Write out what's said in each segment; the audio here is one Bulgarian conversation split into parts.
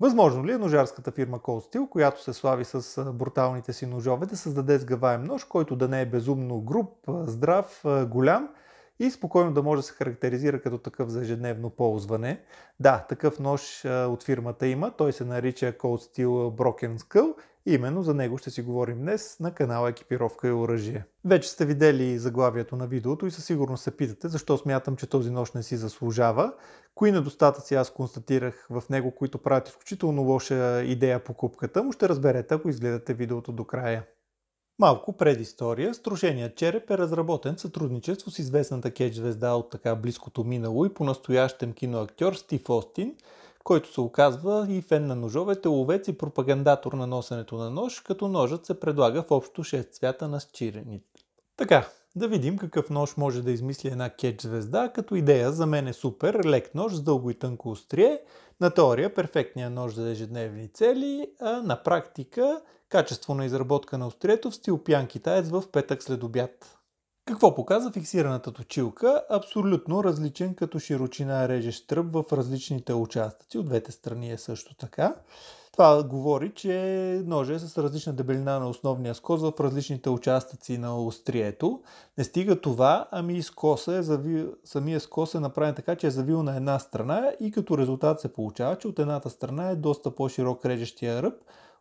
Възможно ли е ножарската фирма Cold Steel, която се слави с бруталните си ножове, да създаде сгъваем нож, който да не е безумно груб, здрав, голям – и спокойно да може да се характеризира като такъв за ежедневно ползване. Да, такъв нож от фирмата има, той се нарича Cold Steel Broken Skull Именно за него ще си говорим днес на канала Екипировка и оръжие. Вече сте видели заглавието на видеото и със сигурност се питате защо смятам, че този нож не си заслужава. Кои недостатъци аз констатирах в него, които правят изключително лоша идея покупката му, ще разберете ако изгледате видеото до края. Малко предистория. струшеният череп е разработен в сътрудничество с известната кетч звезда от така близкото минало и по-настоящем киноактьор Стив Остин, който се оказва и фен на ножовете, ловец и пропагандатор на носенето на нож, като ножът се предлага в общо 6 цвята на счирените. Така, да видим какъв нож може да измисли една кетч звезда, като идея за мен е супер, лек нож с дълго и тънко острие, на теория перфектния нож за ежедневни цели, а на практика Качество на изработка на острието в стил пиян китаец в петък след обяд. Какво показа фиксираната точилка? Абсолютно различен като широчина режещ тръб в различните участъци. От двете страни е също така. Това говори, че ножа е с различна дебелина на основния скос в различните участъци на острието. Не стига това, ами скоса е зави... самия скос е направен така, че е завил на една страна и като резултат се получава, че от едната страна е доста по-широк режещия ръб,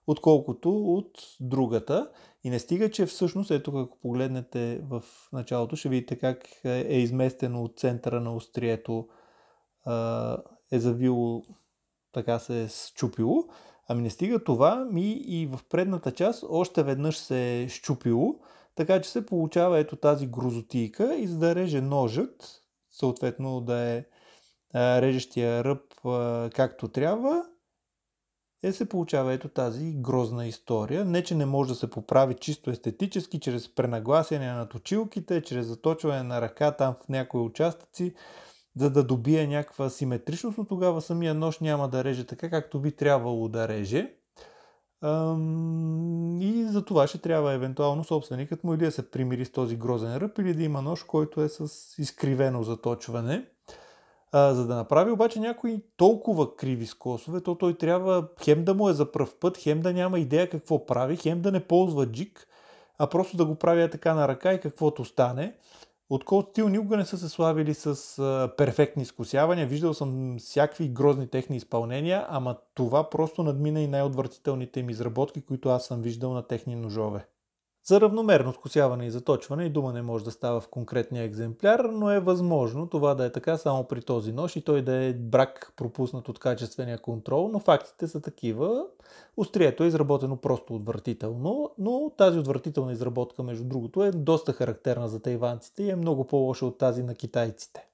отколкото от другата. И не стига, че всъщност, ето ако погледнете в началото, ще видите как е, е изместено от центъра на острието, е завило, така се е счупило. Ами не стига това, ми и в предната част още веднъж се е щупило, така че се получава ето тази грозотийка и за да реже ножът, съответно да е режещия ръб както трябва, е се получава ето тази грозна история. Не, че не може да се поправи чисто естетически, чрез пренагласяне на точилките, чрез заточване на ръка там в някои участъци, за да добие някаква симетричност, но тогава самия нож няма да реже така, както би трябвало да реже. И за това ще трябва евентуално собственикът му или да се примири с този грозен ръб, или да има нож, който е с изкривено заточване – а, за да направи обаче някой толкова криви скосове, то той трябва хем да му е за пръв път, хем да няма идея какво прави, хем да не ползва джик, а просто да го прави е така на ръка и каквото стане. От Cold Steel никога не са се славили с а, перфектни изкусявания. Виждал съм всякакви грозни техни изпълнения, ама това просто надмина и най-отвратителните им изработки, които аз съм виждал на техни ножове. За равномерно скосяване и заточване и дума не може да става в конкретния екземпляр, но е възможно това да е така само при този нож и той да е брак пропуснат от качествения контрол, но фактите са такива. Острието е изработено просто отвратително, но тази отвратителна изработка, между другото, е доста характерна за тайванците и е много по-лоша от тази на китайците.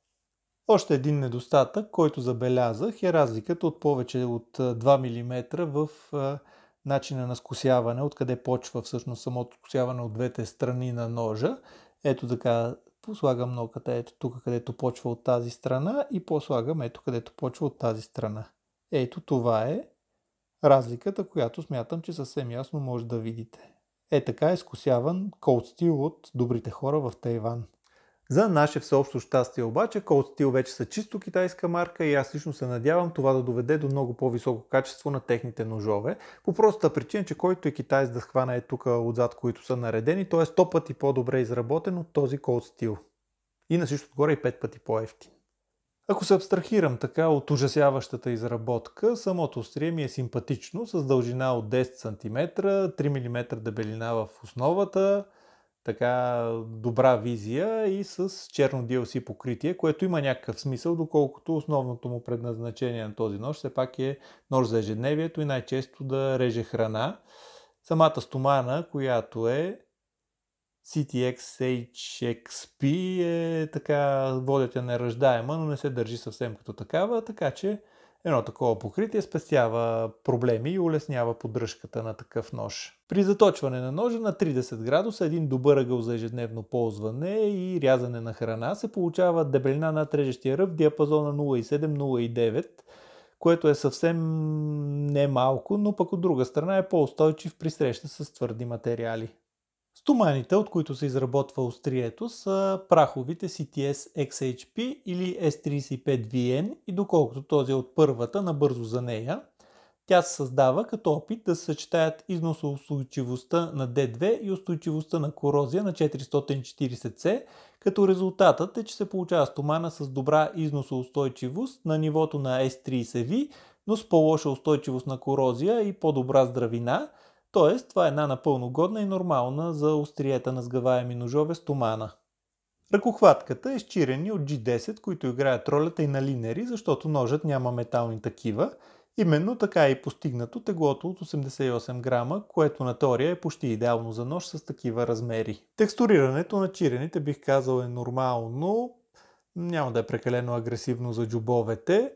Още един недостатък, който забелязах е разликата от повече от 2 мм в начина на скосяване, откъде почва всъщност самото скосяване от двете страни на ножа. Ето така послагам ноката ето тук, където почва от тази страна и послагам ето където почва от тази страна. Ето това е разликата, която смятам, че съвсем ясно може да видите. Е така е скосяван колд стил от добрите хора в Тайван. За наше всеобщо щастие обаче, Cold Steel вече са чисто китайска марка и аз лично се надявам това да доведе до много по-високо качество на техните ножове. По простата причина, че който е Китайс да схвана е тук отзад, които са наредени, то е 100 пъти по-добре изработен от този Cold Steel. И на всичко отгоре и 5 пъти по-ефтин. Ако се абстрахирам така от ужасяващата изработка, самото острие ми е симпатично, с дължина от 10 см, 3 мм дебелина в основата, така добра визия и с черно DLC покритие, което има някакъв смисъл, доколкото основното му предназначение на този нож все пак е нож за ежедневието и най-често да реже храна. Самата стомана, която е CTX HXP е така водят я но не се държи съвсем като такава, така че Едно такова покритие спестява проблеми и улеснява поддръжката на такъв нож. При заточване на ножа на 30 градуса един добър ъгъл за ежедневно ползване и рязане на храна се получава дебелина на трежещия ръв в диапазона 0,7-0,9 което е съвсем не малко, но пък от друга страна е по-устойчив при среща с твърди материали. Стоманите, от които се изработва острието, са праховите CTS XHP или S35VN и доколкото този е от първата, набързо за нея, тя се създава като опит да съчетаят износоустойчивостта на D2 и устойчивостта на корозия на 440C, като резултатът е, че се получава стомана с добра износоустойчивост на нивото на S30V, но с по-лоша устойчивост на корозия и по-добра здравина – Тоест, това е една напълно годна и нормална за остриета на сгъваеми ножове стомана. Ръкохватката е с чирени от G10, които играят ролята и на линери, защото ножът няма метални такива. Именно така е и постигнато теглото от 88 грама, което на теория е почти идеално за нож с такива размери. Текстурирането на чирените бих казал е нормално, няма да е прекалено агресивно за джубовете,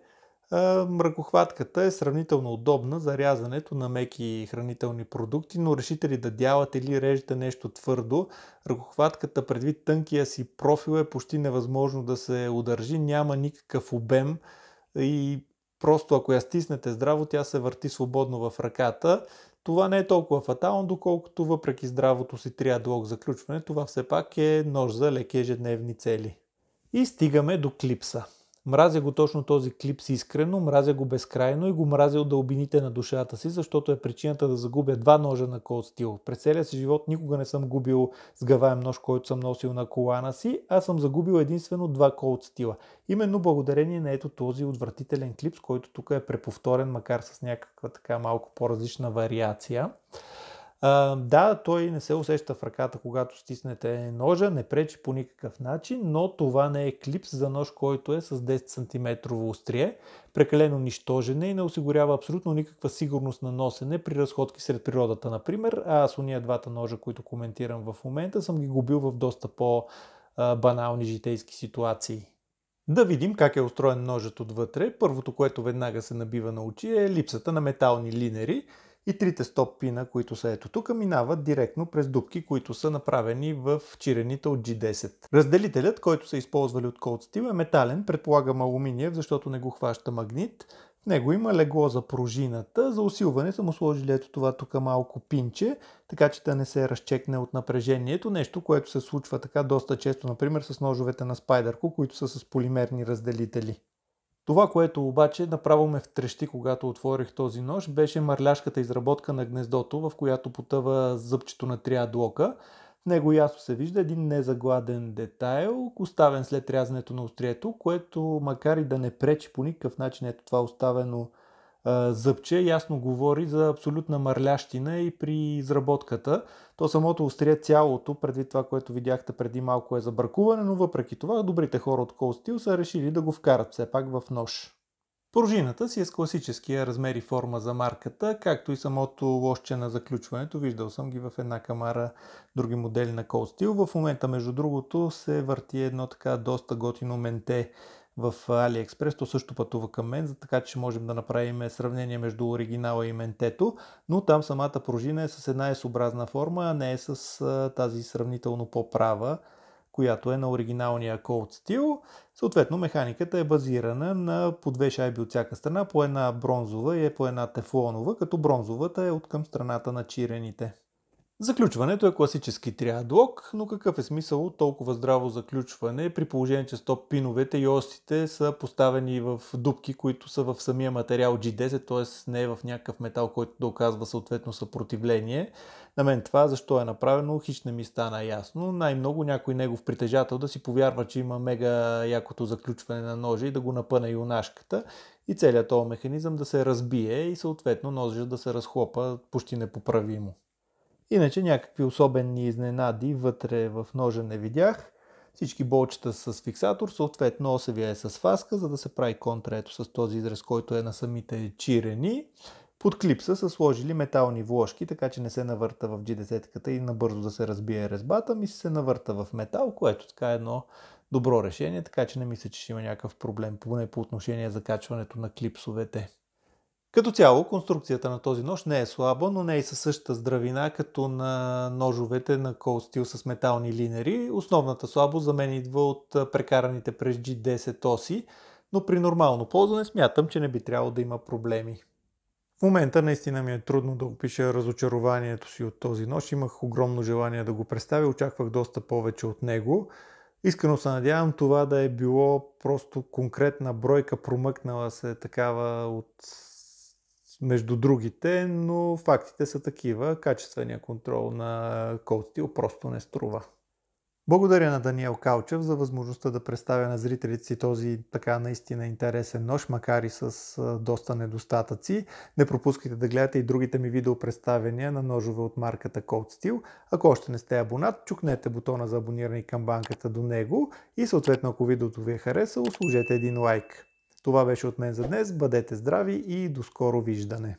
Ръкохватката е сравнително удобна за рязането на меки хранителни продукти, но решите ли да дявате или режете нещо твърдо, ръкохватката предвид тънкия си профил е почти невъзможно да се удържи, няма никакъв обем и просто ако я стиснете здраво, тя се върти свободно в ръката. Това не е толкова фатално, доколкото въпреки здравото си триадлог заключване, това все пак е нож за леки ежедневни цели. И стигаме до клипса. Мразя го точно този клип си искрено, мразя го безкрайно и го мразя от дълбините на душата си, защото е причината да загубя два ножа на Cold Steel. През целия си живот никога не съм губил гаваем нож, който съм носил на колана си, а съм загубил единствено два Cold Steel. Именно благодарение на ето този отвратителен клип, с който тук е преповторен, макар с някаква така малко по-различна вариация. А, да, той не се усеща в ръката, когато стиснете ножа, не пречи по никакъв начин, но това не е клипс за нож, който е с 10 см острие, прекалено нищожен и не осигурява абсолютно никаква сигурност на носене при разходки сред природата, например. аз уния двата ножа, които коментирам в момента, съм ги губил в доста по-банални житейски ситуации. Да видим как е устроен ножът отвътре. Първото, което веднага се набива на очи е липсата на метални линери. И трите стоп-пина, които са ето тук, минават директно през дубки, които са направени в чирените от G10. Разделителят, който са използвали от Cold Steel е метален, предполагам алуминиев, защото не го хваща магнит. В него има легло за пружината. За усилване са му сложили ето това тук малко пинче, така че да не се разчекне от напрежението. Нещо, което се случва така доста често, например с ножовете на Спайдърко, които са с полимерни разделители. Това, което обаче направо ме втрещи, когато отворих този нож, беше марляшката изработка на гнездото, в която потъва зъбчето на триадлока. В него ясно се вижда един незагладен детайл, оставен след рязането на острието, което макар и да не пречи по никакъв начин, ето това оставено зъбче ясно говори за абсолютна мърлящина и при изработката. То самото острие цялото, преди това, което видяхте преди малко е забракуване, но въпреки това добрите хора от Cold Steel са решили да го вкарат все пак в нож. Пружината си е с класическия размер и форма за марката, както и самото лошче на заключването. Виждал съм ги в една камара други модели на Cold Steel. В момента, между другото, се върти едно така доста готино менте в AliExpress, то също пътува към мен, за така че можем да направим сравнение между оригинала и ментето, но там самата пружина е с една S-образна форма, а не е с тази сравнително по-права, която е на оригиналния Cold Steel. Съответно, механиката е базирана на по две шайби от всяка страна, по една бронзова и е по една тефлонова, като бронзовата е от към страната на чирените. Заключването е класически триадлог, но какъв е смисъл толкова здраво заключване при положение, че стоп-пиновете и остите са поставени в дубки, които са в самия материал G10, т.е. не е в някакъв метал, който да оказва съответно съпротивление. На мен това защо е направено, хич не ми стана ясно. Най-много някой негов притежател да си повярва, че има мега якото заключване на ножа и да го и юнашката и целият този механизъм да се разбие и съответно ножа да се разхлопа почти непоправимо. Иначе някакви особени изненади вътре в ножа не видях. Всички болчета са с фиксатор, съответно осевия е с фаска, за да се прави контра ето с този израз, който е на самите чирени. Под клипса са сложили метални вложки, така че не се навърта в g 10 и набързо да се разбие резбата, ми се навърта в метал, което така е едно добро решение, така че не мисля, че ще има някакъв проблем, поне по отношение закачването на клипсовете. Като цяло, конструкцията на този нож не е слаба, но не е и със същата здравина, като на ножовете на Cold Steel с метални линери. Основната слабост за мен идва от прекараните през G10 оси, но при нормално ползване смятам, че не би трябвало да има проблеми. В момента наистина ми е трудно да опиша разочарованието си от този нож. Имах огромно желание да го представя, очаквах доста повече от него. Искрено се надявам това да е било просто конкретна бройка промъкнала се такава от между другите, но фактите са такива. Качествения контрол на Cold Steel просто не струва. Благодаря на Даниел Калчев за възможността да представя на зрителите си този така наистина интересен нож, макар и с доста недостатъци. Не пропускайте да гледате и другите ми видео представения на ножове от марката Cold Steel. Ако още не сте абонат, чукнете бутона за абониране и камбанката до него и съответно ако видеото ви е харесало, сложете един лайк. Това беше от мен за днес. Бъдете здрави и до скоро виждане!